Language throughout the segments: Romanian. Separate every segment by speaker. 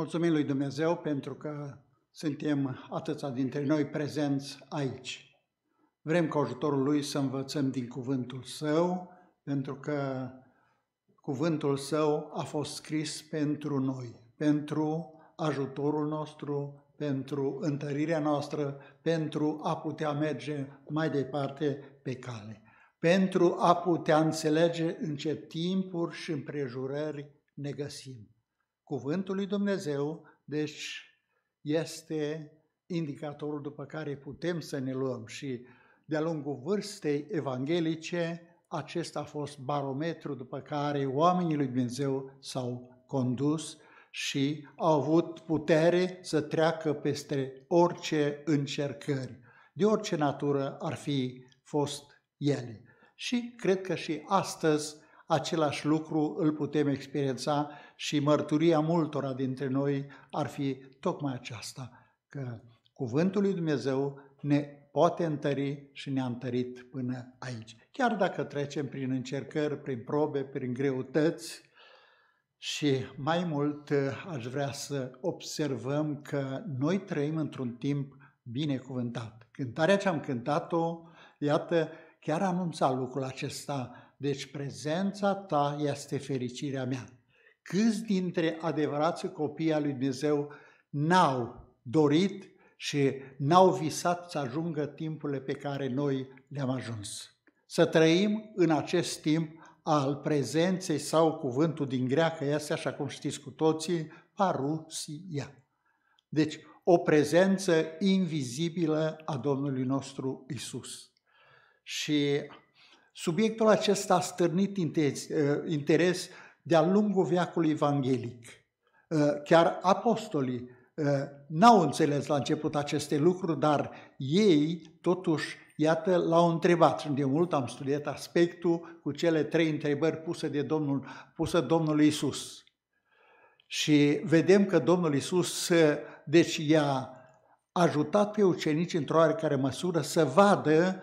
Speaker 1: Mulțumim lui Dumnezeu pentru că suntem atâția dintre noi prezenți aici. Vrem cu ajutorul lui să învățăm din cuvântul său, pentru că cuvântul său a fost scris pentru noi, pentru ajutorul nostru, pentru întărirea noastră, pentru a putea merge mai departe pe cale, pentru a putea înțelege în ce timpuri și împrejurări ne găsim. Cuvântul lui Dumnezeu, deci, este indicatorul după care putem să ne luăm și de-a lungul vârstei evanghelice, acesta a fost barometru după care oamenii lui Dumnezeu s-au condus și au avut putere să treacă peste orice încercări, de orice natură ar fi fost ele. Și cred că și astăzi același lucru îl putem experiența și mărturia multora dintre noi ar fi tocmai aceasta, că cuvântul lui Dumnezeu ne poate întări și ne-a întărit până aici. Chiar dacă trecem prin încercări, prin probe, prin greutăți și mai mult aș vrea să observăm că noi trăim într-un timp binecuvântat. Cântarea ce am cântat-o, iată, chiar anunța lucrul acesta, deci prezența ta este fericirea mea. Câți dintre adevărați copii al lui Dumnezeu n-au dorit și n-au visat să ajungă timpurile pe care noi le-am ajuns. Să trăim în acest timp al prezenței sau cuvântul din greacă este, așa cum știți cu toții, parusia. Deci, o prezență invizibilă a Domnului nostru Isus. Și Subiectul acesta a stârnit interes uh, de-a lungul veacului evanghelic. Uh, chiar apostolii uh, n-au înțeles la început aceste lucruri, dar ei, totuși, iată, l-au întrebat. De mult am studiat aspectul cu cele trei întrebări puse de Domnul, pusă Domnul Isus. Și vedem că Domnul Isus, deci, i-a ajutat pe ucenici într-o oarecare măsură să vadă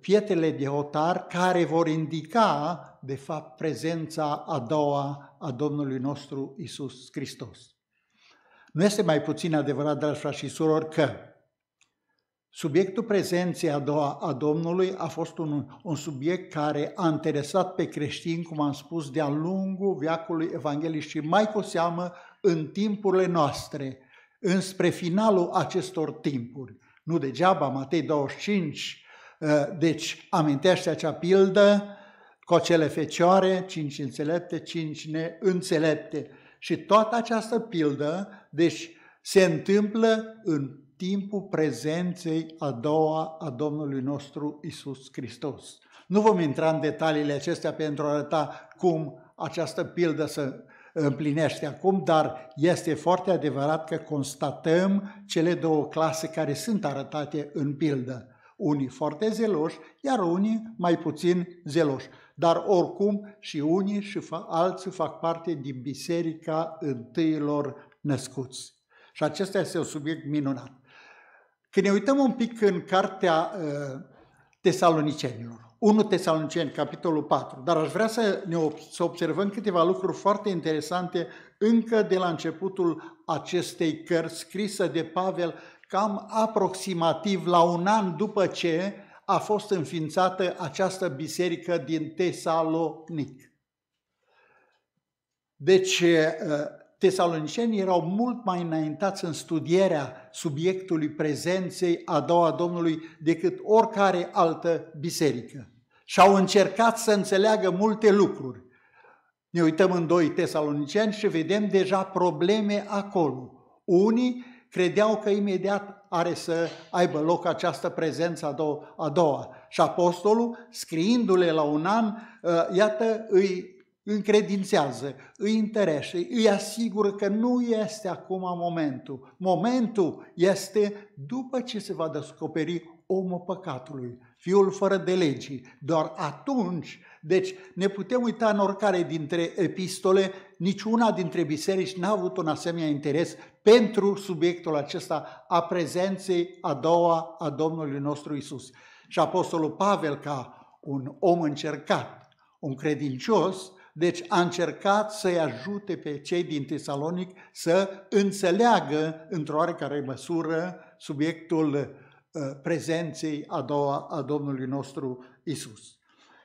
Speaker 1: pietele de hotar care vor indica, de fapt, prezența a doua a Domnului nostru Isus Hristos. Nu este mai puțin adevărat, dragi frați și surori, că subiectul prezenței a doua a Domnului a fost un, un subiect care a interesat pe creștini, cum am spus, de-a lungul veacului evanghelic și mai cu seamă în timpurile noastre, înspre finalul acestor timpuri. Nu degeaba, Matei 25, Ă, deci, amintește acea pildă cu acele fecioare, cinci înțelepte, cinci neînțelepte. Și toată această pildă, deci, se întâmplă în timpul prezenței a doua a Domnului nostru Isus Hristos. Nu vom intra în detaliile acestea pentru a arăta cum această pildă să împlinește acum, dar este foarte adevărat că constatăm cele două clase care sunt arătate în pildă unii foarte zeloși, iar unii mai puțin zeloși. Dar oricum și unii și alții fac parte din biserica întâilor născuți. Și acesta este un subiect minunat. Când ne uităm un pic în cartea uh, tesalonicenilor, 1 Tesaloniceni, capitolul 4, dar aș vrea să, ne, să observăm câteva lucruri foarte interesante încă de la începutul acestei cărți scrisă de Pavel cam aproximativ la un an după ce a fost înființată această biserică din Tesalonic. Deci, eh, tesalonicenii erau mult mai înaintați în studierea subiectului prezenței a doua Domnului decât oricare altă biserică. Și au încercat să înțeleagă multe lucruri. Ne uităm în doi tesaloniceni și vedem deja probleme acolo. Unii credeau că imediat are să aibă loc această prezență a doua. Și apostolul, scriindu-le la un an, ă, iată, îi încredințează, îi întărește, îi asigură că nu este acum momentul. Momentul este după ce se va descoperi omul păcatului, fiul fără de legii. Doar atunci, deci ne putem uita în oricare dintre epistole, niciuna dintre biserici n-a avut un asemenea interes pentru subiectul acesta a prezenței a doua a Domnului nostru Isus. Și Apostolul Pavel, ca un om încercat, un credincios, deci a încercat să-i ajute pe cei din Tesalonic să înțeleagă într-o oarecare măsură subiectul Uh, prezenței a doua a Domnului nostru Isus.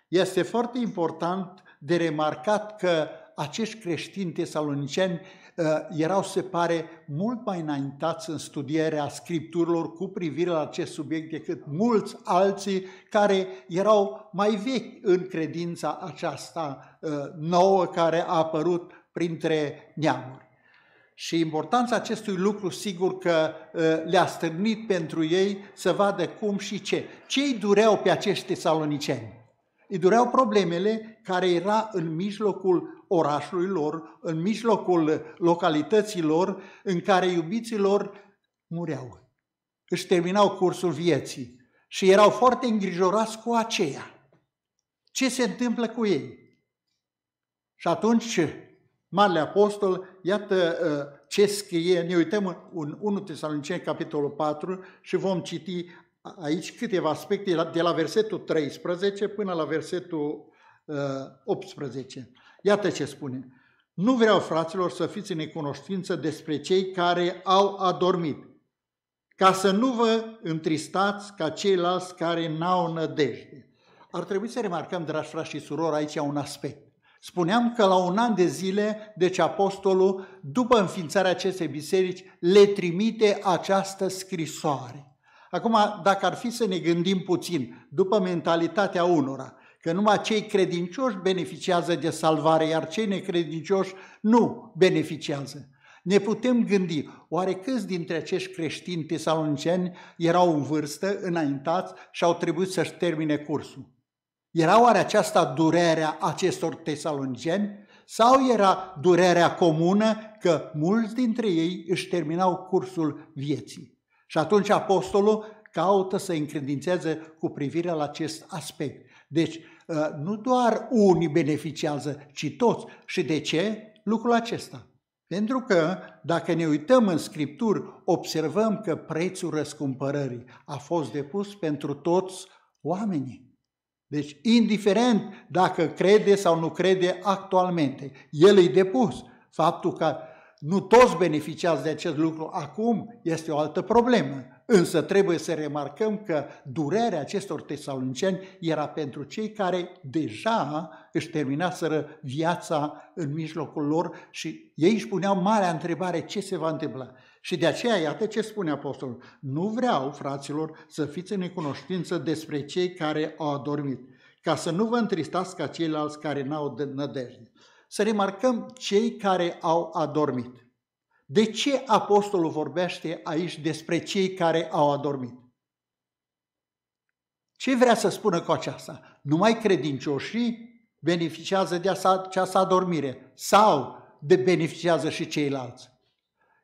Speaker 1: Este foarte important de remarcat că acești creștini tesaloniceni uh, erau, se pare, mult mai înaintați în studierea scripturilor cu privire la acest subiect decât mulți alții care erau mai vechi în credința aceasta uh, nouă care a apărut printre neamuri. Și importanța acestui lucru, sigur că ă, le-a stârnit pentru ei să vadă cum și ce. Ce îi dureau pe acești tesaloniceni? Îi dureau problemele care era în mijlocul orașului lor, în mijlocul localităților în care iubiților mureau. Își terminau cursul vieții și erau foarte îngrijorați cu aceea. Ce se întâmplă cu ei? Și atunci Marele Apostol, iată ă, ce scrie, ne uităm în 1 Tesalonicen, capitolul 4 și vom citi aici câteva aspecte de la versetul 13 până la versetul 18. Ă, iată ce spune. Nu vreau, fraților, să fiți în necunoștință despre cei care au adormit, ca să nu vă întristați ca ceilalți care n-au nădejde. Ar trebui să remarcăm, dragi frați și surori, aici un aspect. Spuneam că la un an de zile, deci apostolul, după înființarea acestei biserici, le trimite această scrisoare. Acum, dacă ar fi să ne gândim puțin, după mentalitatea unora, că numai cei credincioși beneficiază de salvare, iar cei necredincioși nu beneficiază. Ne putem gândi, oare câți dintre acești creștini tesaloniceni erau în vârstă, înaintați și au trebuit să-și termine cursul? Era oare aceasta durerea acestor tesaloniceni? Sau era durerea comună că mulți dintre ei își terminau cursul vieții? Și atunci apostolul caută să încredințeze cu privire la acest aspect. Deci, ă, nu doar unii beneficiază, ci toți. Și de ce lucrul acesta? Pentru că, dacă ne uităm în Scripturi, observăm că prețul răscumpărării a fost depus pentru toți oamenii. Deci, indiferent dacă crede sau nu crede actualmente, el îi depus. Faptul că nu toți beneficiați de acest lucru acum este o altă problemă. Însă trebuie să remarcăm că durerea acestor tesaloniceni era pentru cei care deja își terminaseră viața în mijlocul lor și ei își puneau marea întrebare ce se va întâmpla. Și de aceea, iată ce spune Apostolul. Nu vreau, fraților, să fiți în necunoștință despre cei care au adormit, ca să nu vă întristați ca ceilalți care n-au nădejde. Să remarcăm cei care au adormit. De ce apostolul vorbește aici despre cei care au adormit? Ce vrea să spună cu aceasta? Numai credincioșii beneficiază de această adormire sau de beneficiază și ceilalți?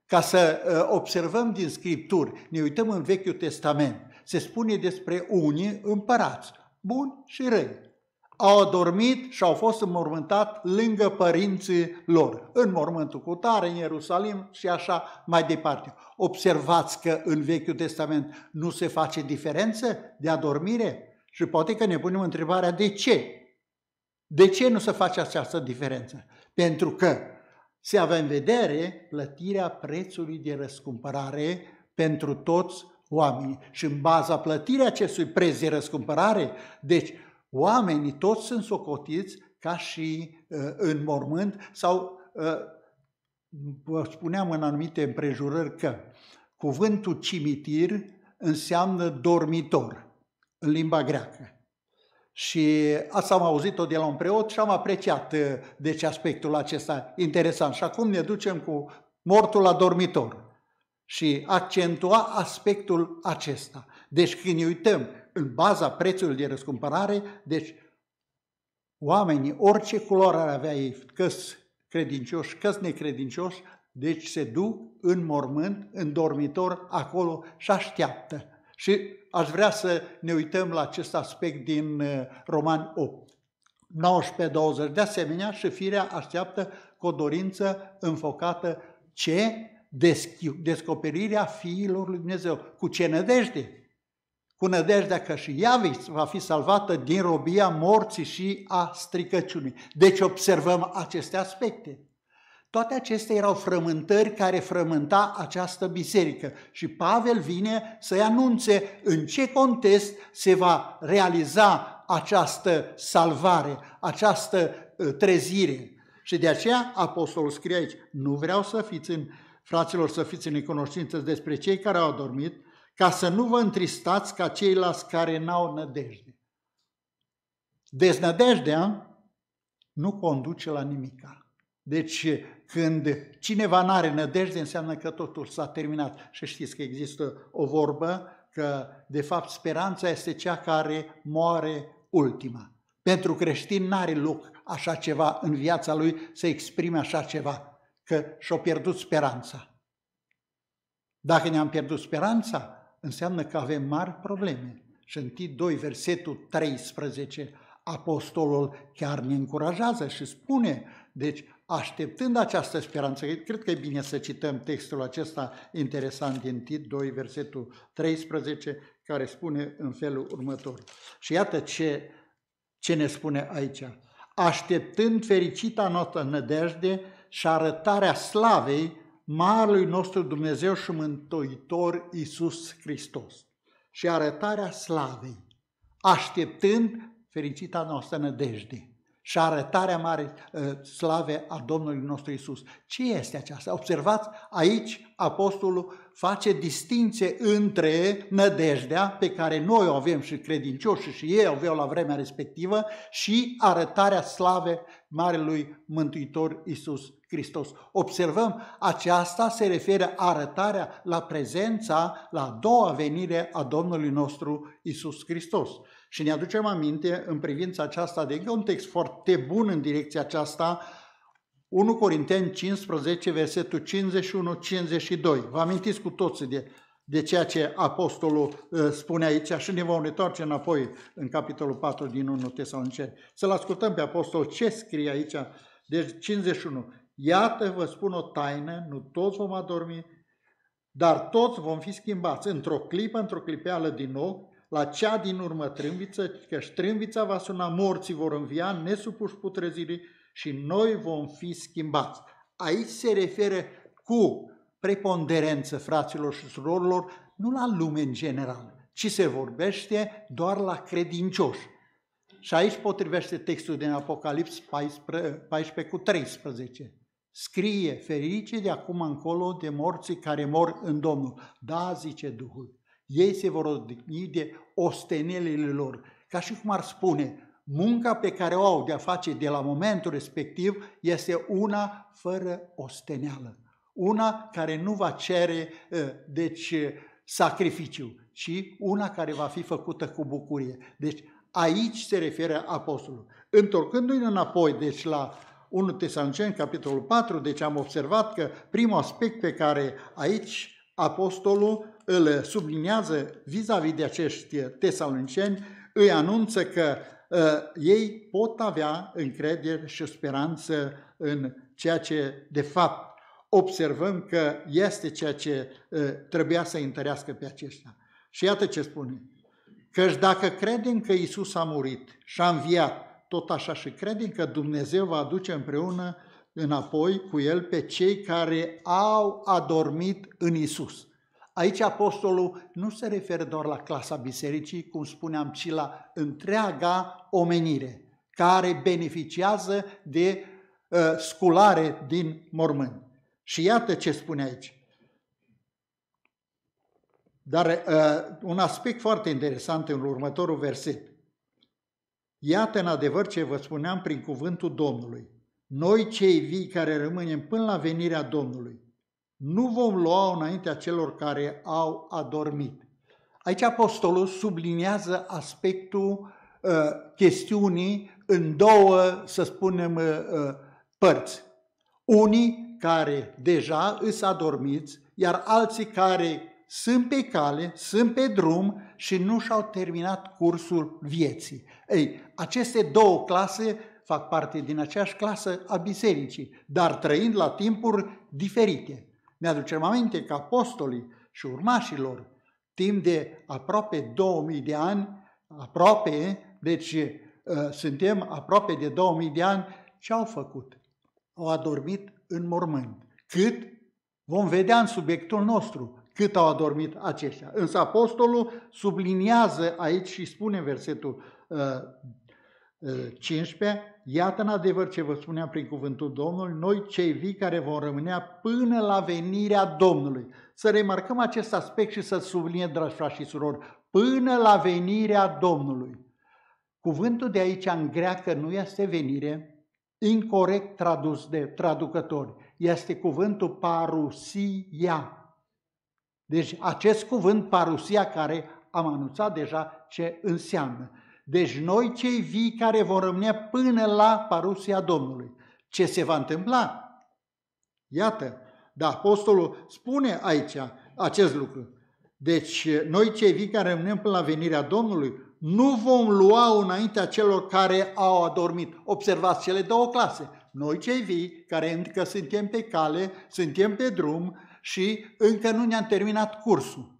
Speaker 1: Ca să ă, observăm din Scripturi, ne uităm în Vechiul Testament, se spune despre unii împărați, buni și răi. Au adormit și au fost înmormântat lângă părinții lor, în mormântul cu tare, în Ierusalim și așa mai departe. Observați că în Vechiul Testament nu se face diferență de adormire? Și poate că ne punem întrebarea de ce? De ce nu se face această diferență? Pentru că se avea în vedere plătirea prețului de răscumpărare pentru toți oamenii. Și în baza plătirii acestui preț de răscumpărare, deci oamenii toți sunt socotiți ca și uh, în mormânt sau uh, spuneam în anumite împrejurări că cuvântul cimitir înseamnă dormitor în limba greacă. Și asta am auzit-o de la un preot și am apreciat deci aspectul acesta interesant. Și acum ne ducem cu mortul la dormitor și accentua aspectul acesta. Deci când ne uităm în baza prețului de răscumpărare, deci oamenii, orice culoare ar avea ei, că credincioși, că necredincioși, deci se duc în mormânt, în dormitor, acolo și așteaptă. Și aș vrea să ne uităm la acest aspect din uh, Roman 8. 19-20. De asemenea, și firea așteaptă cu o dorință înfocată ce? Descoperirea fiilor lui Dumnezeu. Cu ce nădejde? Cu nădejdea că și ea va fi salvată din robia morții și a stricăciunii. Deci observăm aceste aspecte. Toate acestea erau frământări care frământa această biserică și Pavel vine să-i anunțe în ce context se va realiza această salvare, această ă, trezire. Și de aceea apostolul scrie aici, nu vreau să fiți în, fraților, să fiți în necunoștință despre cei care au adormit, ca să nu vă întristați ca ceilalți care n-au nădejde. Deznădejdea nu conduce la nimic. Deci când cineva nu are nădejde, înseamnă că totul s-a terminat. Și știți că există o vorbă că, de fapt, speranța este cea care moare ultima. Pentru creștin nu are loc așa ceva în viața lui să exprime așa ceva, că și a pierdut speranța. Dacă ne-am pierdut speranța, înseamnă că avem mari probleme. Și 2, versetul 13, apostolul chiar ne încurajează și spune, deci Așteptând această speranță, cred că e bine să cităm textul acesta interesant din Tit 2, versetul 13, care spune în felul următor. Și iată ce, ce ne spune aici. Așteptând fericita noastră nădejde și arătarea slavei Marului nostru Dumnezeu și Mântuitor Iisus Hristos. Și arătarea slavei, așteptând fericita noastră nădejde și arătarea mare ă, slave a Domnului nostru Isus. Ce este aceasta? Observați aici apostolul face distinție între nădejdea pe care noi o avem și credincioșii și ei o aveau la vremea respectivă și arătarea slave Marelui Mântuitor Isus Hristos. Observăm, aceasta se referă arătarea la prezența, la a doua venire a Domnului nostru Isus Hristos. Și ne aducem aminte în privința aceasta de un text foarte bun în direcția aceasta, 1 Corinteni 15, versetul 51-52. Vă amintiți cu toții de, de ceea ce apostolul uh, spune aici și ne vom întoarce înapoi în capitolul 4 din 1 Tesalonicen. Să-l ascultăm pe apostol ce scrie aici. Deci 51. Iată vă spun o taină, nu toți vom adormi, dar toți vom fi schimbați într-o clipă, într-o clipeală din nou, la cea din urmă trâmbiță, că trâmbița va suna, morții vor învia, nesupuși putrezirii, și noi vom fi schimbați. Aici se referă cu preponderență fraților și surorilor, nu la lume în general, ci se vorbește doar la credincioși. Și aici potrivește textul din Apocalips 14, 14 cu 13. Scrie, ferice de acum încolo de morții care mor în Domnul. Da, zice Duhul, ei se vor odihni de ostenelele lor, ca și cum ar spune, munca pe care o au de a face de la momentul respectiv este una fără osteneală, una care nu va cere, ă, deci, sacrificiu, ci una care va fi făcută cu bucurie. Deci, aici se referă apostolul. Întorcându-ne înapoi, deci, la 1 tesalonicen capitolul 4, deci am observat că primul aspect pe care aici apostolul îl subliniază vis-a-vis de acești tesaloniceni, îi anunță că Ă, ei pot avea încredere și speranță în ceea ce de fapt observăm că este ceea ce ă, trebuia să întărească pe aceștia. Și iată ce spune. Căci dacă credem că Isus a murit și a înviat, tot așa și credem că Dumnezeu va aduce împreună înapoi cu El pe cei care au adormit în Isus. Aici apostolul nu se referă doar la clasa bisericii, cum spuneam, ci la întreaga omenire care beneficiază de uh, sculare din mormânt. Și iată ce spune aici. Dar uh, un aspect foarte interesant în următorul verset. Iată în adevăr ce vă spuneam prin cuvântul Domnului. Noi cei vii care rămânem până la venirea Domnului, nu vom lua înaintea celor care au adormit. Aici apostolul subliniază aspectul uh, chestiunii în două, să spunem, uh, uh, părți. Unii care deja îs adormiți, iar alții care sunt pe cale, sunt pe drum și nu și-au terminat cursul vieții. Ei, aceste două clase fac parte din aceeași clasă a bisericii, dar trăind la timpuri diferite mi aducem aminte că apostolii și urmașilor, timp de aproape 2000 de ani, aproape, deci uh, suntem aproape de 2000 de ani, ce au făcut? Au adormit în mormânt. Cât? Vom vedea în subiectul nostru cât au adormit aceștia. Însă apostolul subliniază aici și spune versetul uh, 15, iată în adevăr ce vă spuneam prin cuvântul Domnului, noi cei vii care vom rămânea până la venirea Domnului. Să remarcăm acest aspect și să subliniem, dragi frați și surori, până la venirea Domnului. Cuvântul de aici în greacă nu este venire, incorrect tradus de traducători, este cuvântul parusia. Deci acest cuvânt parusia care am anunțat deja ce înseamnă. Deci noi cei vii care vom rămâne până la parusia Domnului. Ce se va întâmpla? Iată, da, apostolul spune aici acest lucru. Deci noi cei vii care rămânem până la venirea Domnului nu vom lua înaintea celor care au adormit. Observați cele două clase. Noi cei vii, care încă suntem pe cale, suntem pe drum și încă nu ne-am terminat cursul.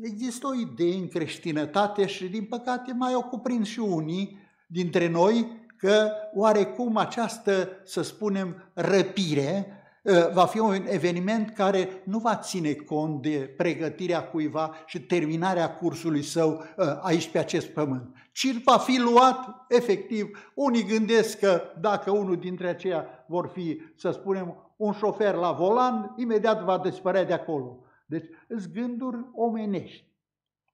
Speaker 1: Există o idee în creștinătate și, din păcate, mai o cuprind și unii dintre noi că oarecum această, să spunem, răpire ă, va fi un eveniment care nu va ține cont de pregătirea cuiva și terminarea cursului său ă, aici pe acest pământ, ci va fi luat efectiv. Unii gândesc că dacă unul dintre aceia vor fi, să spunem, un șofer la volan, imediat va dispărea de acolo. Deci îți gânduri omenești.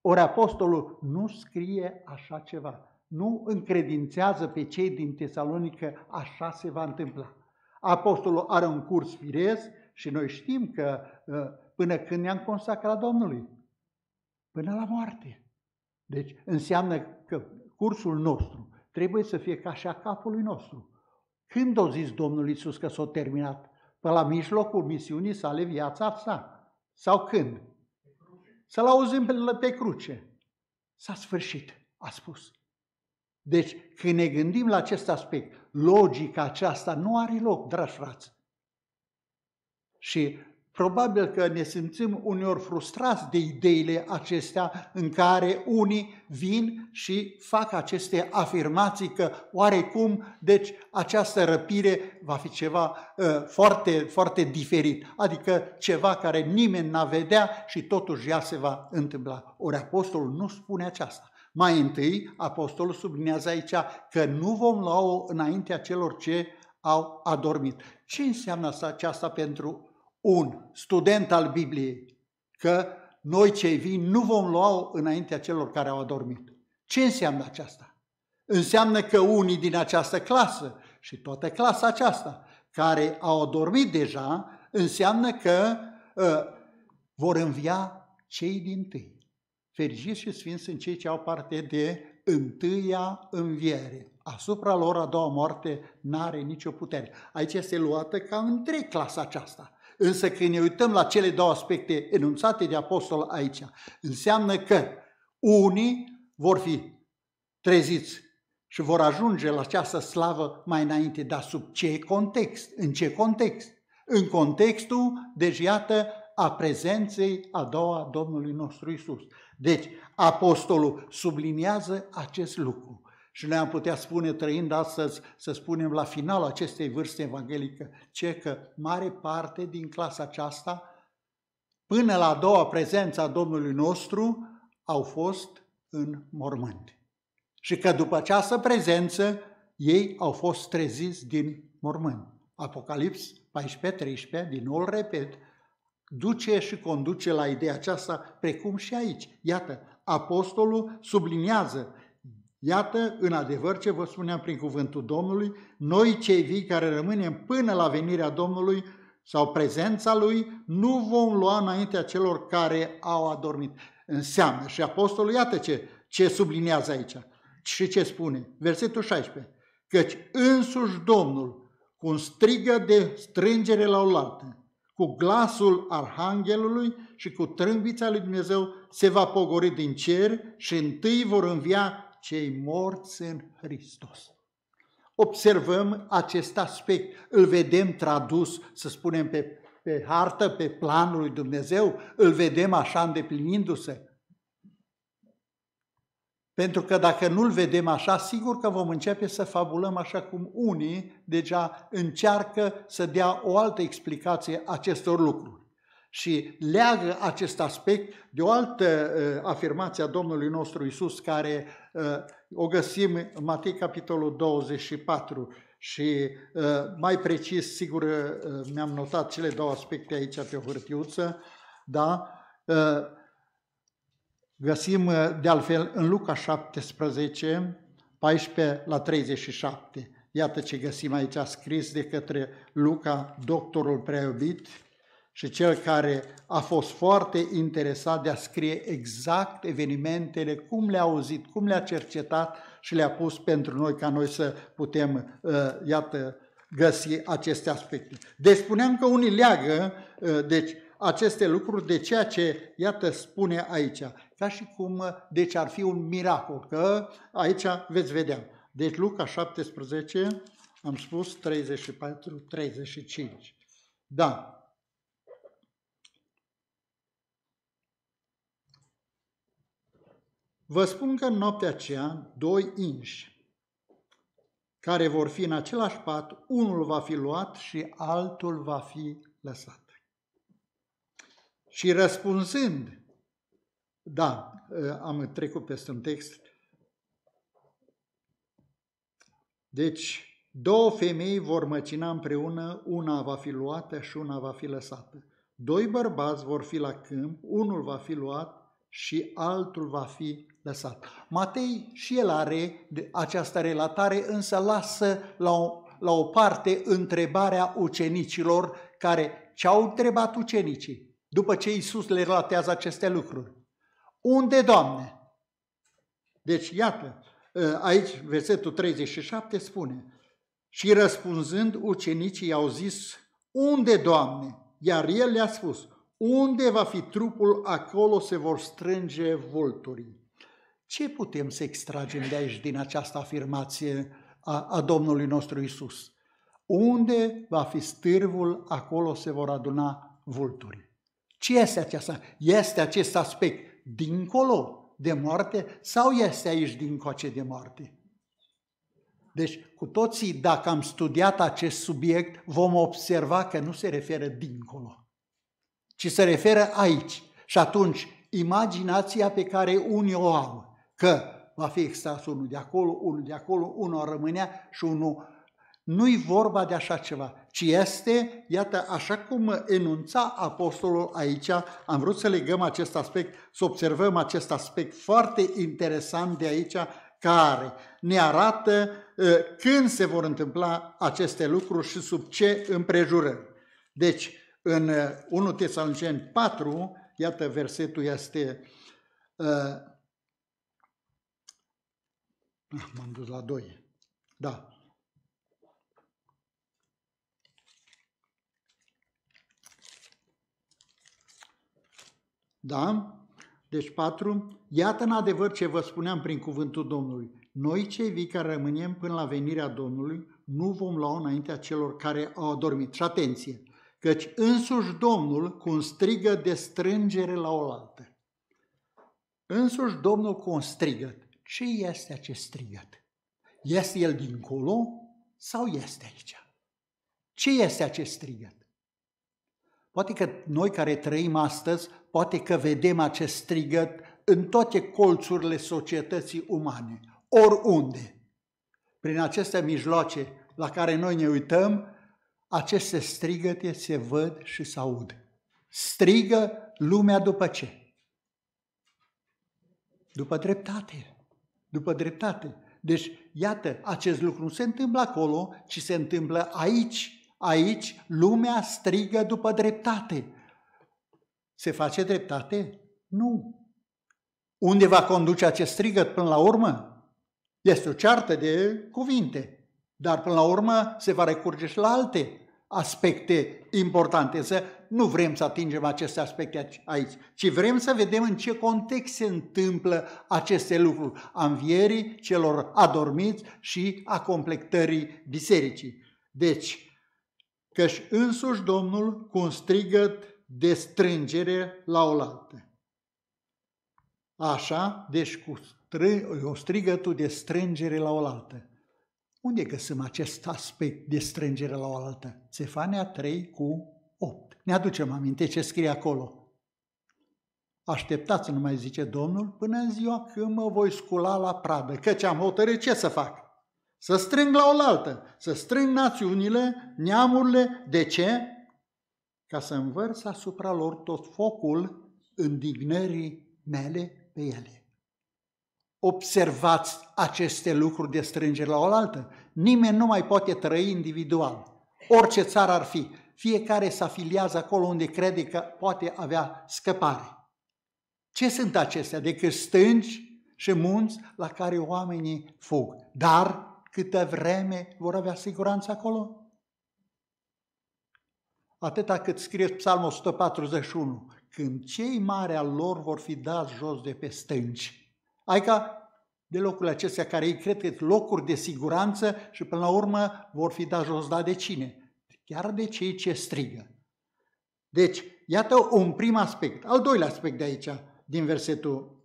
Speaker 1: Ori apostolul nu scrie așa ceva, nu încredințează pe cei din Tesalonică așa se va întâmpla. Apostolul are un curs firesc și noi știm că ă, până când ne-am consacrat Domnului, până la moarte. Deci înseamnă că cursul nostru trebuie să fie ca și a capului nostru. Când o zis Domnul Iisus că s-a terminat? Pe la mijlocul misiunii sale viața sa. Sau când? Să-L auzim pe cruce. S-a sfârșit, a spus. Deci, când ne gândim la acest aspect, logica aceasta nu are loc, dragi frați. Și Probabil că ne simțim uneori frustrați de ideile acestea în care unii vin și fac aceste afirmații că oarecum, deci, această răpire va fi ceva uh, foarte, foarte diferit, adică ceva care nimeni n-a vedea și totuși ea se va întâmpla. Ori apostolul nu spune aceasta. Mai întâi, apostolul sublinează aici că nu vom lua-o înaintea celor ce au adormit. Ce înseamnă asta, aceasta pentru un student al Bibliei că noi cei vii nu vom lua înaintea celor care au adormit. Ce înseamnă aceasta? Înseamnă că unii din această clasă și toată clasa aceasta care au adormit deja, înseamnă că uh, vor învia cei din tâi. Fericiți și sfinți sunt cei ce au parte de întâia înviere. Asupra lor a doua moarte n-are nicio putere. Aici este luată ca între clasa aceasta. Însă când ne uităm la cele două aspecte enunțate de apostol aici, înseamnă că unii vor fi treziți și vor ajunge la această slavă mai înainte, dar sub ce context? În ce context? În contextul, deci iată, a prezenței a doua a Domnului nostru Isus. Deci, apostolul subliniază acest lucru. Și ne-am putea spune, trăind astăzi, să spunem, la final acestei vârste evanghelică, ce că mare parte din clasa aceasta, până la a doua prezență a Domnului nostru, au fost în mormânt. Și că după această prezență, ei au fost treziți din mormânt. Apocalips 14-13, din nou îl repet, duce și conduce la ideea aceasta, precum și aici. Iată, apostolul subliniază Iată, în adevăr, ce vă spuneam prin cuvântul Domnului, noi cei vii care rămânem până la venirea Domnului sau prezența Lui, nu vom lua înaintea celor care au adormit. Înseamnă, și apostolul, iată ce, ce sublinează aici și ce spune, versetul 16, căci însuși Domnul, cu un strigă de strângere la oaltă, cu glasul arhanghelului și cu trâmbița lui Dumnezeu, se va pogori din cer și întâi vor învia cei morți în Hristos. Observăm acest aspect, îl vedem tradus, să spunem, pe, pe hartă, pe planul lui Dumnezeu, îl vedem așa îndeplinindu-se. Pentru că dacă nu-l vedem așa, sigur că vom începe să fabulăm așa cum unii deja încearcă să dea o altă explicație acestor lucruri. Și leagă acest aspect de o altă uh, afirmație a Domnului nostru Isus, care uh, o găsim în Matei, capitolul 24. Și uh, mai precis, sigur, mi-am notat cele două aspecte aici pe o hârtiuță, da? Găsim, de altfel, în Luca 17, 14 la 37. Iată ce găsim aici scris de către Luca, doctorul preiubit, și cel care a fost foarte interesat de a scrie exact evenimentele, cum le-a auzit, cum le-a cercetat și le-a pus pentru noi ca noi să putem, uh, iată, găsi aceste aspecte. Deci spuneam că unii leagă uh, deci, aceste lucruri de ceea ce, iată, spune aici. Ca și cum, uh, deci ar fi un miracol, că aici veți vedea. Deci Luca 17, am spus 34-35. Da. Vă spun că în noaptea aceea, doi inși, care vor fi în același pat, unul va fi luat și altul va fi lăsat. Și răspunzând, da, am trecut peste un text, deci două femei vor măcina împreună, una va fi luată și una va fi lăsată. Doi bărbați vor fi la câmp, unul va fi luat și altul va fi lăsat. Matei și el are această relatare, însă lasă la o, la o parte întrebarea ucenicilor care ce-au întrebat ucenicii după ce Iisus le relatează aceste lucruri. Unde, Doamne? Deci, iată, ă, aici versetul 37 spune, și răspunzând ucenicii i-au zis, unde, Doamne? Iar el le-a spus, unde va fi trupul, acolo se vor strânge vulturii. Ce putem să extragem de aici, din această afirmație a, a Domnului nostru Isus? Unde va fi stârvul, acolo se vor aduna vulturii. Ce este aceasta? Este acest aspect dincolo de moarte sau este aici dincoace de moarte? Deci, cu toții, dacă am studiat acest subiect, vom observa că nu se referă dincolo, ci se referă aici. Și atunci, imaginația pe care unii o au că va fi extras unul de acolo, unul de acolo, unul rămânea și unul... Nu-i vorba de așa ceva, ci este, iată, așa cum enunța apostolul aici, am vrut să legăm acest aspect, să observăm acest aspect foarte interesant de aici, care ne arată ă, când se vor întâmpla aceste lucruri și sub ce împrejurări. Deci, în 1 ă, Tesalonicen 4, iată versetul este ă, Ah, m-am dus la 2. Da. Da? Deci 4. Iată în adevăr ce vă spuneam prin cuvântul Domnului. Noi cei vii care rămânem până la venirea Domnului nu vom lua înaintea celor care au adormit. Și atenție! Căci însuși Domnul cu un strigă de strângere la oaltă. Însuși Domnul cu un strigăt ce este acest strigăt? Este el dincolo sau este aici? Ce este acest strigăt? Poate că noi care trăim astăzi, poate că vedem acest strigăt în toate colțurile societății umane, oriunde. Prin aceste mijloace la care noi ne uităm, aceste strigăte se văd și se aud. Strigă lumea după ce? După dreptate după dreptate. Deci, iată, acest lucru nu se întâmplă acolo, ci se întâmplă aici. Aici lumea strigă după dreptate. Se face dreptate? Nu. Unde va conduce acest strigăt până la urmă? Este o ceartă de cuvinte, dar până la urmă se va recurge și la alte aspecte importante. Să nu vrem să atingem aceste aspecte aici, ci vrem să vedem în ce context se întâmplă aceste lucruri a învierii celor adormiți și a completării bisericii. Deci, căci însuși Domnul cu un strigăt de strângere la oaltă. Așa, deci cu o strigătul de strângere la oaltă. Unde găsim acest aspect de strângere la oaltă? Țefania 3 cu ne aducem aminte ce scrie acolo. Așteptați, nu mai zice Domnul, până în ziua când mă voi scula la pradă, căci am hotărât ce să fac. Să strâng la oaltă, să strâng națiunile, neamurile. De ce? Ca să învărs asupra lor tot focul indignării mele pe ele. Observați aceste lucruri de strângere la oaltă. Nimeni nu mai poate trăi individual. Orice țară ar fi, fiecare se afiliază acolo unde crede că poate avea scăpare. Ce sunt acestea decât stângi și munți la care oamenii fug? Dar câtă vreme vor avea siguranță acolo? Atâta cât scrie Psalmul 141, când cei mari al lor vor fi dați jos de pe stânci. Adică de locurile acestea care ei cred că locuri de siguranță și până la urmă vor fi dați jos, da de cine? chiar de cei ce strigă. Deci, iată un prim aspect. Al doilea aspect de aici, din versetul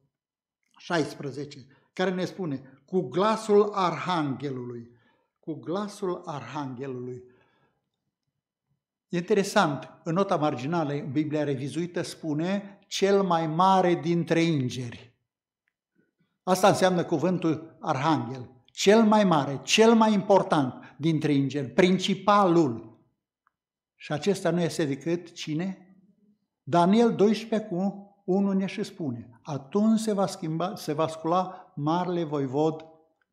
Speaker 1: 16, care ne spune, cu glasul arhanghelului. Cu glasul arhanghelului. Interesant, în nota marginală, în Biblia revizuită, spune cel mai mare dintre îngeri. Asta înseamnă cuvântul arhanghel. Cel mai mare, cel mai important dintre îngeri, principalul. Și acesta nu este decât cine? Daniel 12 cu 1 ne și spune, atunci se va, schimba, se va scula Marle Voivod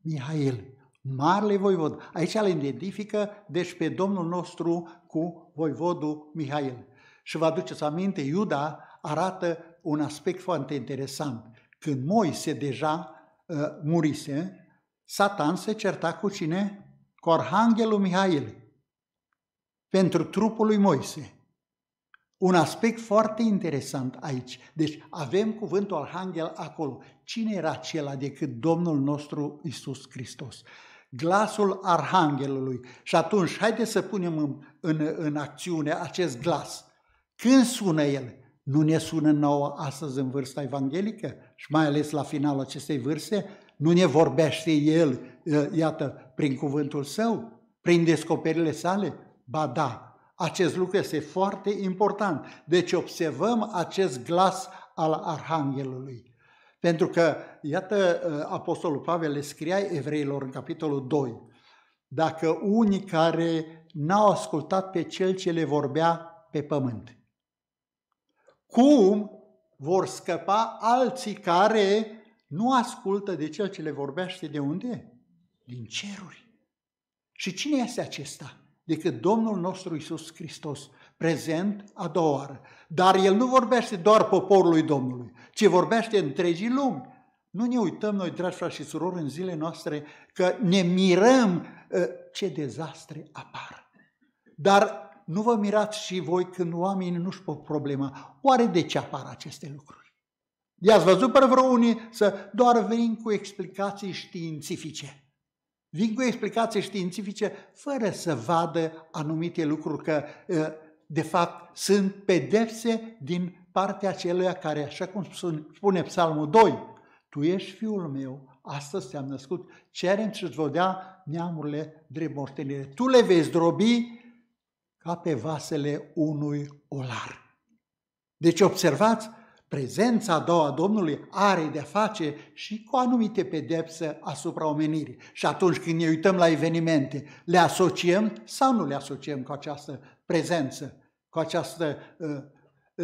Speaker 1: Mihail. Marle Voivod. Aici îl identifică, deci, pe Domnul nostru cu Voivodul Mihail. Și vă aduceți aminte, Iuda arată un aspect foarte interesant. Când Moise deja uh, murise, Satan se certa cu cine? Cu Arhanghelul Mihail pentru trupul lui Moise. Un aspect foarte interesant aici. Deci avem cuvântul arhanghel acolo. Cine era acela decât Domnul nostru Isus Hristos? Glasul arhanghelului. Și atunci, haideți să punem în, în, în acțiune acest glas. Când sună el? Nu ne sună nouă astăzi în vârsta evanghelică și mai ales la finalul acestei vârste? Nu ne vorbește el, eh, iată, prin cuvântul său, prin descoperirile sale, Ba da, acest lucru este foarte important. Deci observăm acest glas al Arhanghelului. Pentru că, iată, Apostolul Pavel le scria evreilor în capitolul 2, dacă unii care n-au ascultat pe cel ce le vorbea pe pământ. Cum vor scăpa alții care nu ascultă de cel ce le vorbește de unde? Din ceruri. Și cine este acesta? decât Domnul nostru Isus Hristos, prezent a doua oară. Dar El nu vorbește doar poporului Domnului, ci vorbește întregii lumi. Nu ne uităm noi, dragi frați și surori, în zilele noastre că ne mirăm ă, ce dezastre apar. Dar nu vă mirați și voi când oamenii nu-și pot problema. Oare de ce apar aceste lucruri? I-ați văzut pe vreo unii să doar venim cu explicații științifice. Vin cu explicații științifice fără să vadă anumite lucruri că, de fapt, sunt pedepse din partea celuia care, așa cum spune Psalmul 2, Tu ești fiul meu, astăzi te-am născut, cerem și ți vodea neamurile drept moștenire. Tu le vei zdrobi ca pe vasele unui olar. Deci observați prezența a doua a Domnului are de-a face și cu anumite pedepse asupra omenirii. Și atunci când ne uităm la evenimente, le asociem sau nu le asociem cu această prezență, cu această, uh,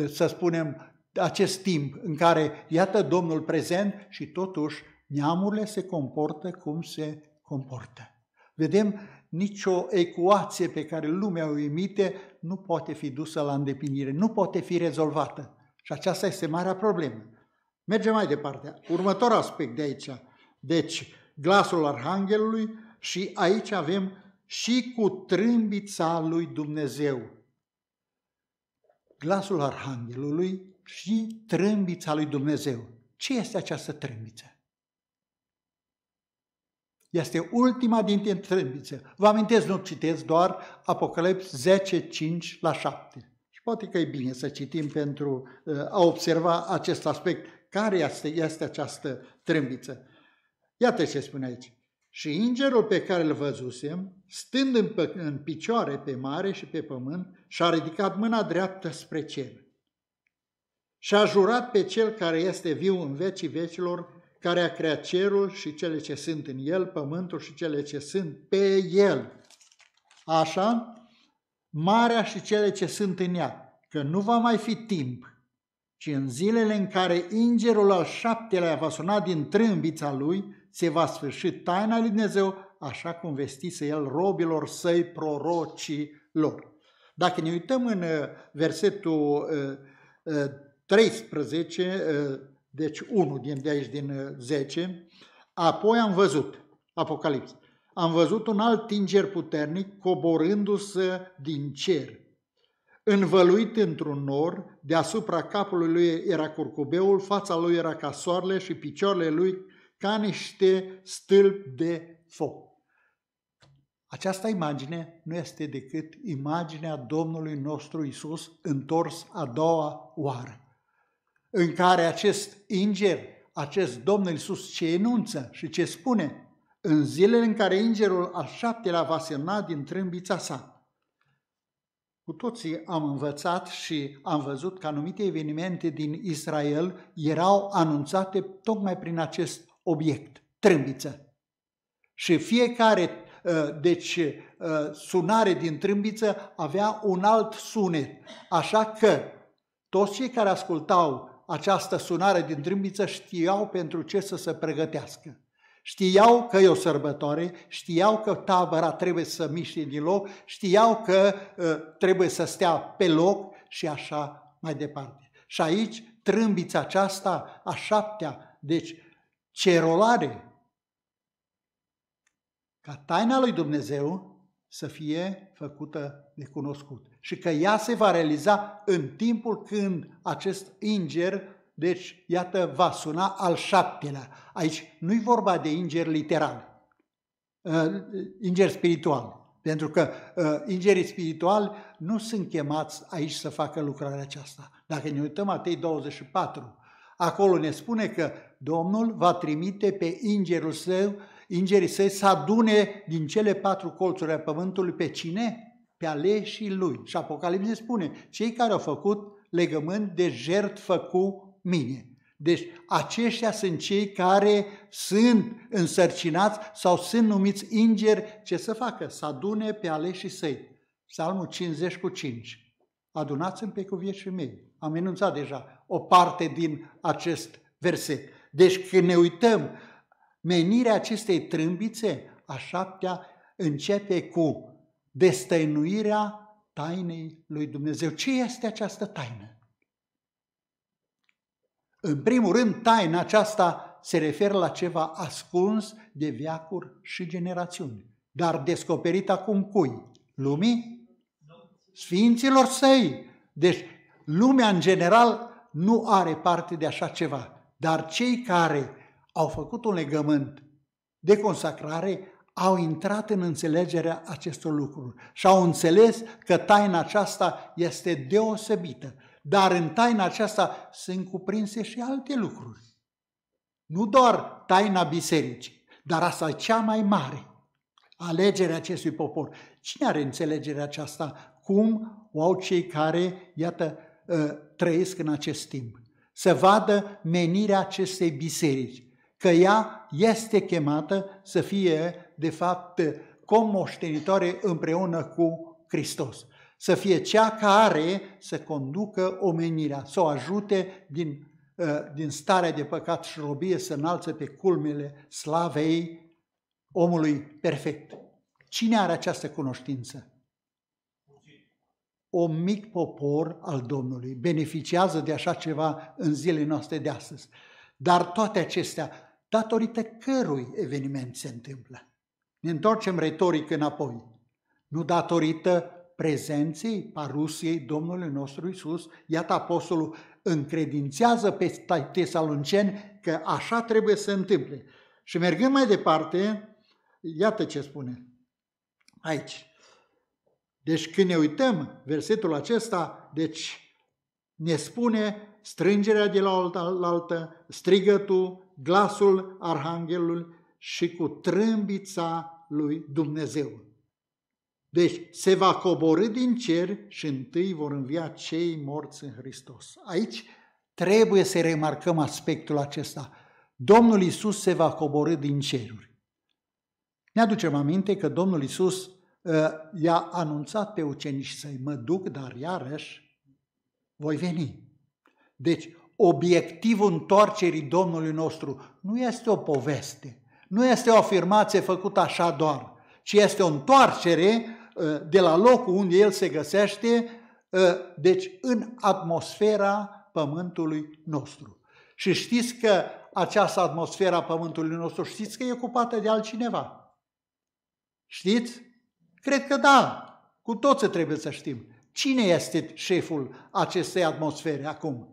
Speaker 1: uh, să spunem, acest timp în care, iată, Domnul prezent și totuși neamurile se comportă cum se comportă. Vedem nicio ecuație pe care lumea o emite nu poate fi dusă la îndeplinire, nu poate fi rezolvată și aceasta este marea problemă. Mergem mai departe. Următor aspect de aici. Deci, glasul Arhanghelului și aici avem și cu trâmbița lui Dumnezeu. Glasul Arhanghelului și trâmbița lui Dumnezeu. Ce este această trâmbiță? Este ultima dintre trâmbițe. Vă amintesc, nu citesc doar Apocalips 10, 5 la 7. Poate că e bine să citim pentru uh, a observa acest aspect. Care este, este această trâmbiță? Iată ce spune aici. Și îngerul pe care îl văzusem, stând în, în picioare pe mare și pe pământ, și-a ridicat mâna dreaptă spre cer. Și a jurat pe cel care este viu în vecii vecilor, care a creat cerul și cele ce sunt în el, pământul și cele ce sunt pe el. Așa, marea și cele ce sunt în ea, că nu va mai fi timp, ci în zilele în care îngerul al șaptelea va suna din trâmbița lui, se va sfârși taina lui Dumnezeu, așa cum vestise el robilor săi, prorocii lor. Dacă ne uităm în uh, versetul 13, uh, uh, deci 1 din de aici din 10, apoi am văzut Apocalipsa am văzut un alt tinger puternic coborându-se din cer. Învăluit într-un nor, deasupra capului lui era curcubeul, fața lui era ca soarele și picioarele lui ca niște stâlpi de foc. Această imagine nu este decât imaginea Domnului nostru Isus întors a doua oară, în care acest înger, acest Domnul Isus ce enunță și ce spune, în zilele în care îngerul al șaptelea va semna din trâmbița sa. Cu toții am învățat și am văzut că anumite evenimente din Israel erau anunțate tocmai prin acest obiect, trâmbiță. Și fiecare ă, deci, ă, sunare din trâmbiță avea un alt sunet, așa că toți cei care ascultau această sunare din trâmbiță știau pentru ce să se pregătească. Știau că e o sărbătoare, știau că tabăra trebuie să miște din loc, știau că uh, trebuie să stea pe loc și așa mai departe. Și aici, trâmbița aceasta, a șaptea, deci cerolare, ca taina lui Dumnezeu să fie făcută de cunoscut și că ea se va realiza în timpul când acest înger deci, iată, va suna al șaptelea. Aici nu-i vorba de ingeri literal, inger uh, spiritual, pentru că ingerii uh, spirituali nu sunt chemați aici să facă lucrarea aceasta. Dacă ne uităm Matei 24, acolo ne spune că Domnul va trimite pe ingerul său, ingerii săi să adune din cele patru colțuri ale pământului pe cine? Pe aleșii lui. Și Apocalipsa spune, cei care au făcut legământ de jertfă cu mine. Deci aceștia sunt cei care sunt însărcinați sau sunt numiți ingeri. Ce să facă? Să adune pe aleșii săi. Psalmul 50 cu 5. Adunați-mi pe cuvieșii mei. Am enunțat deja o parte din acest verset. Deci când ne uităm, menirea acestei trâmbițe, a șaptea, începe cu destăinuirea tainei lui Dumnezeu. Ce este această taină? În primul rând, taina aceasta se referă la ceva ascuns de viacuri și generațiuni, dar descoperit acum cui? Lumii? Sfinților săi. Deci, lumea în general nu are parte de așa ceva, dar cei care au făcut un legământ de consacrare au intrat în înțelegerea acestor lucruri și au înțeles că taina aceasta este deosebită dar în taina aceasta se încuprinse și alte lucruri. Nu doar taina bisericii, dar asta e cea mai mare. Alegerea acestui popor. Cine are înțelegerea aceasta? Cum o au cei care, iată, ă, trăiesc în acest timp? Să vadă menirea acestei biserici, că ea este chemată să fie, de fapt, comoștenitoare împreună cu Hristos să fie cea care să conducă omenirea, să o ajute din, uh, din starea de păcat și robie să înalță pe culmele slavei omului perfect. Cine are această cunoștință? O mic popor al Domnului beneficiază de așa ceva în zilele noastre de astăzi. Dar toate acestea, datorită cărui eveniment se întâmplă? Ne întorcem retoric înapoi. Nu datorită prezenței parusiei Domnului nostru Isus. Iată, apostolul încredințează pe tesalonceni că așa trebuie să se întâmple. Și mergând mai departe, iată ce spune aici. Deci când ne uităm versetul acesta, deci ne spune strângerea de la altă, strigătul, glasul arhanghelului și cu trâmbița lui Dumnezeu. Deci se va coborâ din cer și întâi vor învia cei morți în Hristos. Aici trebuie să remarcăm aspectul acesta. Domnul Isus se va coborâ din ceruri. Ne aducem aminte că Domnul Isus uh, i-a anunțat pe ucenici să-i mă duc, dar iarăși voi veni. Deci, obiectivul întoarcerii Domnului nostru nu este o poveste, nu este o afirmație făcută așa doar, ci este o întoarcere Eh, de la locul unde el se găsește, eh, deci în atmosfera pământului nostru. Și știți că această atmosfera pământului nostru, știți că e ocupată de altcineva? Știți? Cred că da, cu toți trebuie să știm. Cine este șeful acestei atmosfere acum?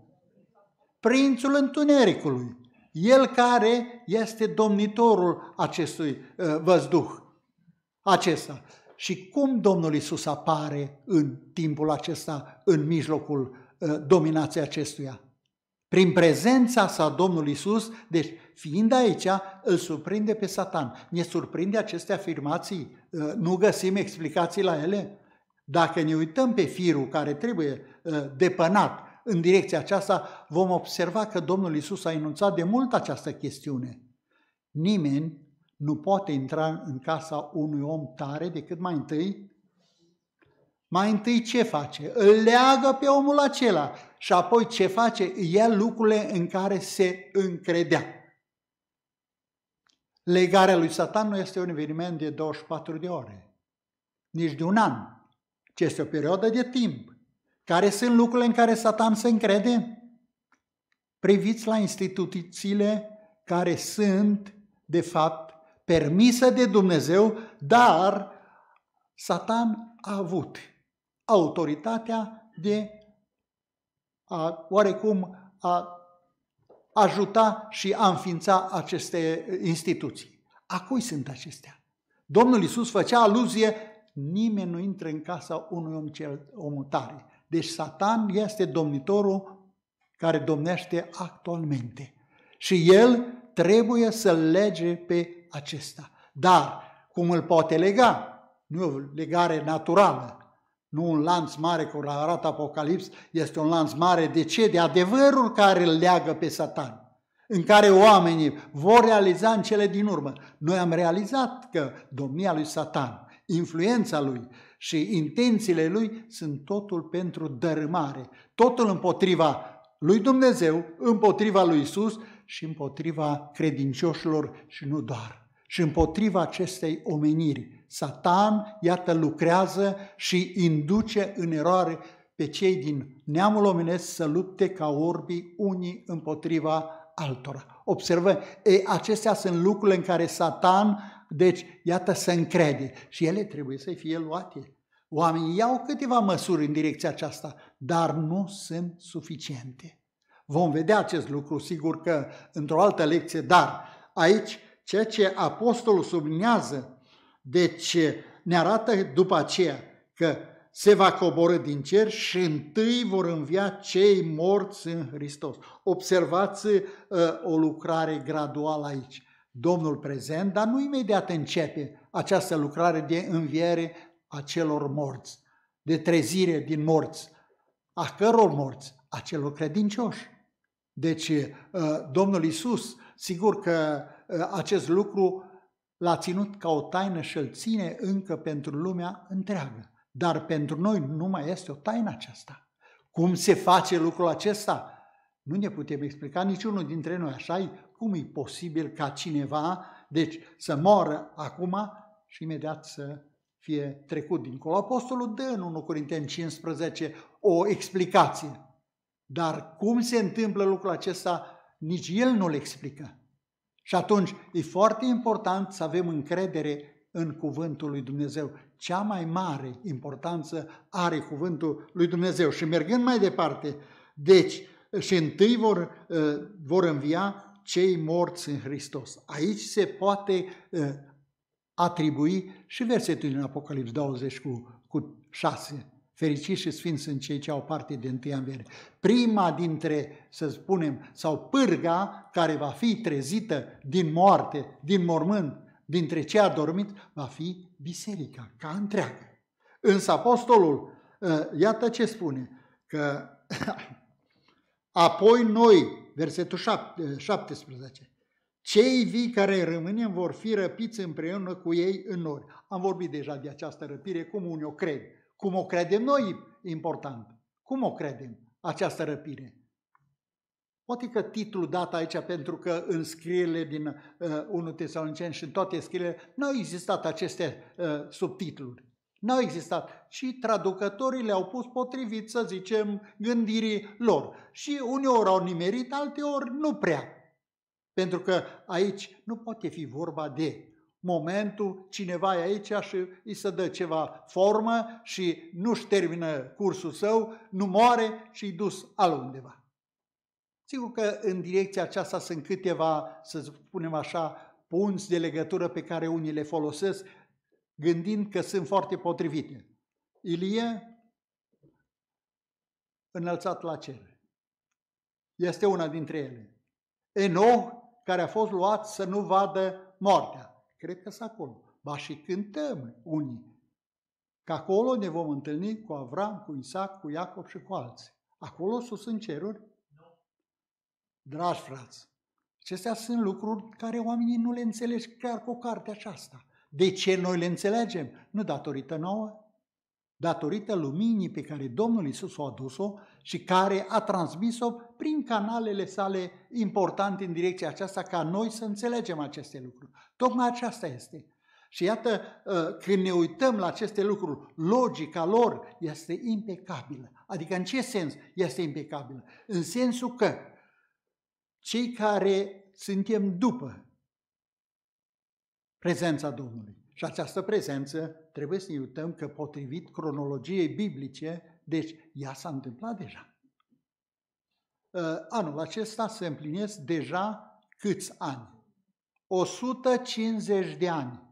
Speaker 1: Prințul Întunericului, el care este domnitorul acestui eh, văzduh acesta și cum Domnul Isus apare în timpul acesta, în mijlocul ă, dominației acestuia. Prin prezența sa Domnul Isus, deci fiind aici, îl surprinde pe Satan. Ne surprinde aceste afirmații, ă, nu găsim explicații la ele. Dacă ne uităm pe firul care trebuie ă, depănat în direcția aceasta, vom observa că Domnul Isus a enunțat de mult această chestiune. Nimeni nu poate intra în casa unui om tare decât mai întâi mai întâi ce face? Îl leagă pe omul acela și apoi ce face? Ia lucrurile în care se încredea. Legarea lui Satan nu este un eveniment de 24 de ore, nici de un an, ci este o perioadă de timp. Care sunt lucrurile în care Satan se încrede? Priviți la instituțiile care sunt, de fapt, permisă de Dumnezeu, dar Satan a avut autoritatea de a, oarecum a ajuta și a înființa aceste instituții. A cui sunt acestea? Domnul Iisus făcea aluzie, nimeni nu intră în casa unui om, cel, om tare. Deci Satan este domnitorul care domnește actualmente. Și el trebuie să lege pe acesta. Dar cum îl poate lega? Nu e o legare naturală, nu un lanț mare, cum arată Apocalips, este un lanț mare de ce? De adevărul care îl leagă pe satan în care oamenii vor realiza în cele din urmă. Noi am realizat că domnia lui Satan, influența lui și intențiile lui sunt totul pentru dărâmare, totul împotriva lui Dumnezeu, împotriva lui Isus și împotriva credincioșilor și nu doar și împotriva acestei omeniri. Satan, iată, lucrează și induce în eroare pe cei din neamul omenesc să lupte ca orbii unii împotriva altora. Observăm, e, acestea sunt lucrurile în care Satan, deci, iată, se încrede și ele trebuie să fie luate. Oamenii iau câteva măsuri în direcția aceasta, dar nu sunt suficiente. Vom vedea acest lucru, sigur că într-o altă lecție, dar aici ceea ce apostolul sublinează, deci ne arată după aceea că se va coborâ din cer și întâi vor învia cei morți în Hristos. Observați uh, o lucrare graduală aici. Domnul prezent, dar nu imediat începe această lucrare de înviere a celor morți, de trezire din morți. A căror morți? A celor credincioși. Deci, uh, Domnul Isus, sigur că Ă, acest lucru l-a ținut ca o taină și îl ține încă pentru lumea întreagă. Dar pentru noi nu mai este o taină aceasta. Cum se face lucrul acesta? Nu ne putem explica niciunul dintre noi, așa Cum e posibil ca cineva, deci, să moară acum și imediat să fie trecut dincolo? Apostolul dă în 1 Corinteni 15 o explicație. Dar cum se întâmplă lucrul acesta, nici el nu-l explică. Și atunci e foarte important să avem încredere în cuvântul lui Dumnezeu. Cea mai mare importanță are cuvântul lui Dumnezeu. Și mergând mai departe, deci, și întâi vor, ă, vor învia cei morți în Hristos. Aici se poate ă, atribui și versetul din Apocalips 20 cu, cu 6. Fericiți și sfinți sunt cei ce au parte de întâia înviere. Prima dintre, să spunem, sau pârga care va fi trezită din moarte, din mormânt, dintre ce a dormit, va fi biserica, ca întreagă. Însă apostolul, ă, iată ce spune, că apoi noi, versetul 17, ă, cei vii care rămânem vor fi răpiți împreună cu ei în nori. Am vorbit deja de această răpire, cum unii o cred cum o credem noi important. Cum o credem, această răpire? Poate că titlul dat aici, pentru că în scrierile din uh, 1 Tesalonicen și în toate scrierile, nu au existat aceste uh, subtitluri. Nu au existat. Și traducătorii le-au pus potrivit, să zicem, gândirii lor. Și uneori au nimerit, alteori nu prea. Pentru că aici nu poate fi vorba de momentul, cineva e aici și îi se dă ceva formă și nu-și termină cursul său, nu moare și îi dus altundeva. Sigur că în direcția aceasta sunt câteva, să spunem așa, punți de legătură pe care unii le folosesc, gândind că sunt foarte potrivite. Ilie, înălțat la cer, este una dintre ele. Eno, care a fost luat să nu vadă moartea. Cred că sunt acolo. Ba și cântăm unii. Că acolo ne vom întâlni cu Avram, cu Isaac, cu Iacob și cu alții. Acolo sus în ceruri. Dragi frați, acestea sunt lucruri care oamenii nu le înțeleg chiar cu cartea aceasta. De ce noi le înțelegem? Nu datorită nouă, datorită luminii pe care Domnul Isus o adus-o și care a transmis-o prin canalele sale importante în direcția aceasta ca noi să înțelegem aceste lucruri. Tocmai aceasta este. Și iată, ă, când ne uităm la aceste lucruri, logica lor este impecabilă. Adică în ce sens este impecabilă? În sensul că cei care suntem după prezența Domnului, și această prezență trebuie să ne uităm că potrivit cronologiei biblice, deci ea s-a întâmplat deja. Uh, anul acesta se împlinesc deja câți ani? 150 de ani.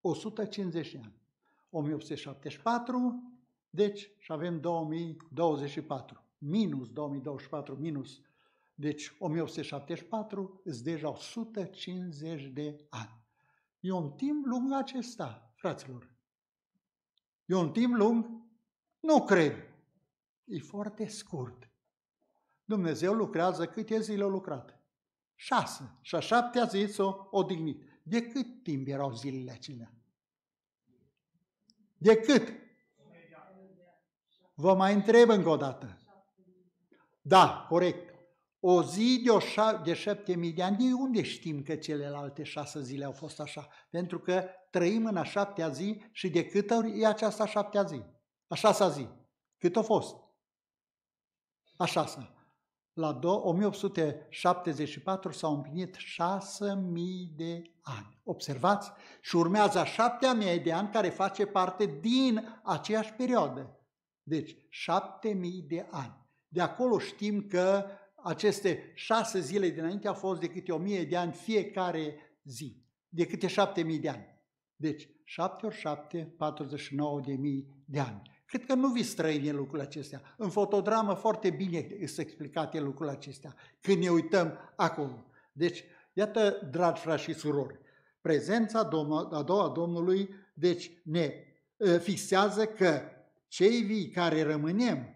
Speaker 1: 150 de ani. 1874, deci și avem 2024. Minus 2024, minus. Deci 1874 sunt deja 150 de ani. E un timp lung acesta, fraților. E un timp lung? Nu cred. E foarte scurt. Dumnezeu lucrează câte zile au lucrat? Șase. Și a șaptea zi s o odihnit. De cât timp erau zilele acelea? De cât? Vă mai întreb încă o dată. Da, corect o zi de, o șa- de șapte mii de ani, de unde știm că celelalte șase zile au fost așa? Pentru că trăim în a șaptea zi și de câte ori e aceasta a șaptea zi? A șasea zi. Cât a fost? A șasea. La 1874 s-au împlinit mii de ani. Observați? Și urmează a șaptea mii de ani care face parte din aceeași perioadă. Deci, șapte mii de ani. De acolo știm că aceste șase zile dinainte a fost de câte o mie de ani fiecare zi, de câte șapte mii de ani. Deci, șapte ori șapte, 49 de mii de ani. Cred că nu vi străine lucrul acestea. În fotodramă foarte bine este explicate lucrul acestea, când ne uităm acolo. Deci, iată, dragi frați și surori, prezența a doua Domnului, deci ne fixează că cei vii care rămânem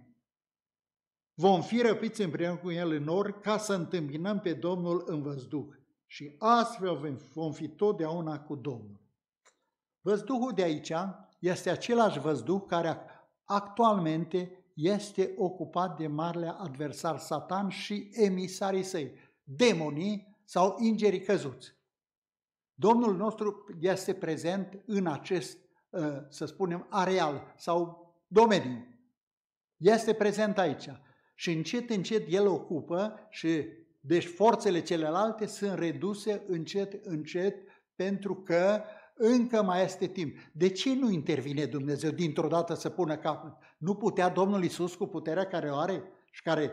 Speaker 1: Vom fi răpiți împreună cu El în nor ca să întâmpinăm pe Domnul în văzduh și astfel vom fi totdeauna cu Domnul. Văzduhul de aici este același văzduh care actualmente este ocupat de marele adversar Satan și emisarii săi, demonii sau ingerii căzuți. Domnul nostru este prezent în acest, ă, să spunem, areal sau domeniu. Este prezent aici și încet, încet el ocupă și deci forțele celelalte sunt reduse încet, încet pentru că încă mai este timp. De ce nu intervine Dumnezeu dintr-o dată să pună capăt? Nu putea Domnul Isus cu puterea care o are și care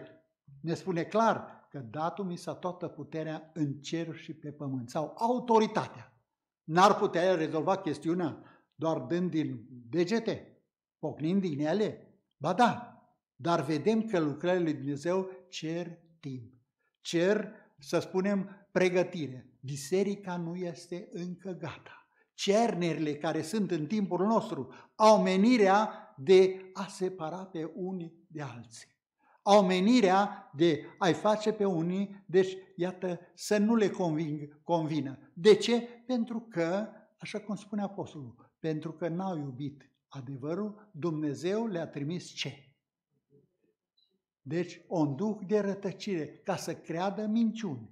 Speaker 1: ne spune clar că datul mi s-a toată puterea în cer și pe pământ sau autoritatea. N-ar putea rezolva chestiunea doar dând din degete, pocnind din ele? Ba da, dar vedem că lucrările lui Dumnezeu cer timp, cer, să spunem, pregătire. Biserica nu este încă gata. Cernerile care sunt în timpul nostru au menirea de a separa pe unii de alții. Au menirea de a-i face pe unii, deci, iată, să nu le conving, convină. De ce? Pentru că, așa cum spune Apostolul, pentru că n-au iubit adevărul, Dumnezeu le-a trimis ce? Deci, un duh de rătăcire, ca să creadă minciuni.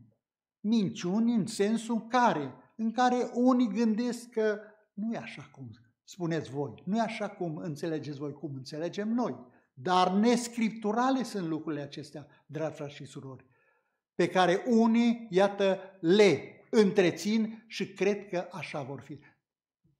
Speaker 1: Minciuni în sensul care, în care unii gândesc că nu e așa cum spuneți voi, nu e așa cum înțelegeți voi, cum înțelegem noi. Dar nescripturale sunt lucrurile acestea, dragi frați și surori, pe care unii, iată, le întrețin și cred că așa vor fi.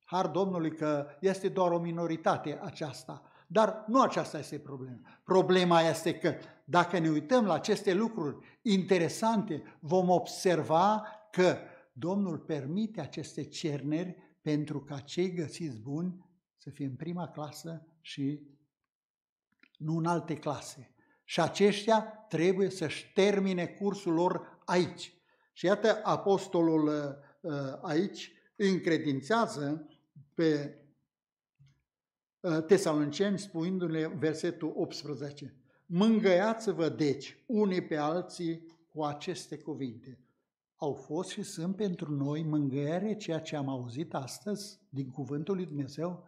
Speaker 1: Har Domnului că este doar o minoritate aceasta, dar nu aceasta este problema. Problema este că dacă ne uităm la aceste lucruri interesante, vom observa că Domnul permite aceste cerneri pentru ca cei găsiți buni să fie în prima clasă și nu în alte clase. Și aceștia trebuie să-și termine cursul lor aici. Și iată, apostolul uh, uh, aici încredințează pe Eh, tesaloniceni, spunându-le versetul 18, Mângăiați-vă deci unii pe alții cu aceste cuvinte. Au fost și sunt pentru noi mângâiere ceea ce am auzit astăzi din cuvântul lui Dumnezeu?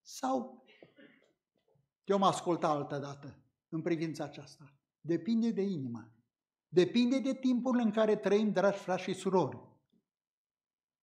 Speaker 1: Sau te am asculta altă dată în privința aceasta? Depinde de inimă. Depinde de timpul în care trăim, dragi frați și surori.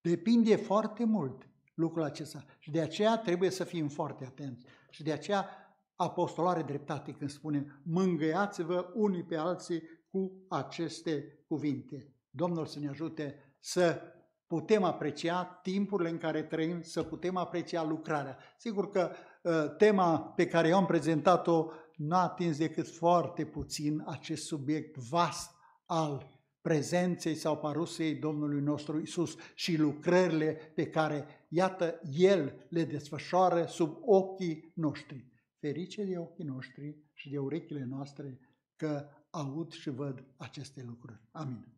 Speaker 1: Depinde foarte mult lucrul acesta. Și de aceea trebuie să fim foarte atenți. Și de aceea apostolare dreptate când spunem mângâiați-vă unii pe alții cu aceste cuvinte. Domnul să ne ajute să putem aprecia timpurile în care trăim, să putem aprecia lucrarea. Sigur că ă, tema pe care eu am prezentat-o nu a atins decât foarte puțin acest subiect vast al prezenței sau parusei Domnului nostru Isus și lucrările pe care iată, El le desfășoară sub ochii noștri. Ferice de ochii noștri și de urechile noastre că aud și văd aceste lucruri. Amin.